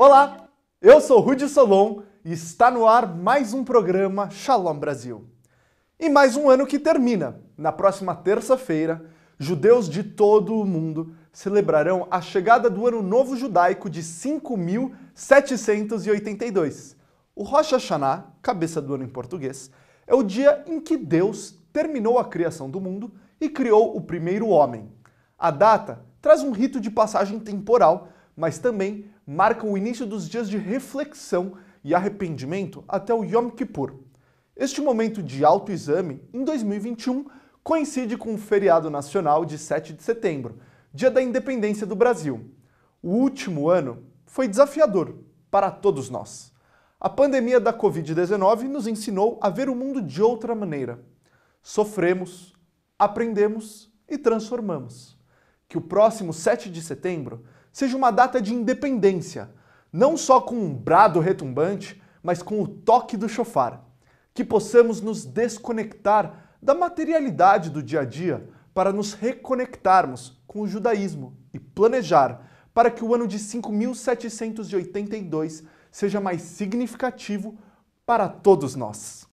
Olá, eu sou Rudy Solon e está no ar mais um programa Shalom Brasil. E mais um ano que termina. Na próxima terça-feira, judeus de todo o mundo celebrarão a chegada do Ano Novo Judaico de 5782. O Rosh Hashanah, cabeça do ano em português, é o dia em que Deus terminou a criação do mundo e criou o primeiro homem. A data traz um rito de passagem temporal mas também marcam o início dos dias de reflexão e arrependimento até o Yom Kippur. Este momento de autoexame, em 2021, coincide com o feriado nacional de 7 de setembro, dia da independência do Brasil. O último ano foi desafiador para todos nós. A pandemia da Covid-19 nos ensinou a ver o mundo de outra maneira. Sofremos, aprendemos e transformamos. Que o próximo 7 de setembro seja uma data de independência, não só com um brado retumbante, mas com o toque do chofar. Que possamos nos desconectar da materialidade do dia a dia para nos reconectarmos com o judaísmo e planejar para que o ano de 5782 seja mais significativo para todos nós.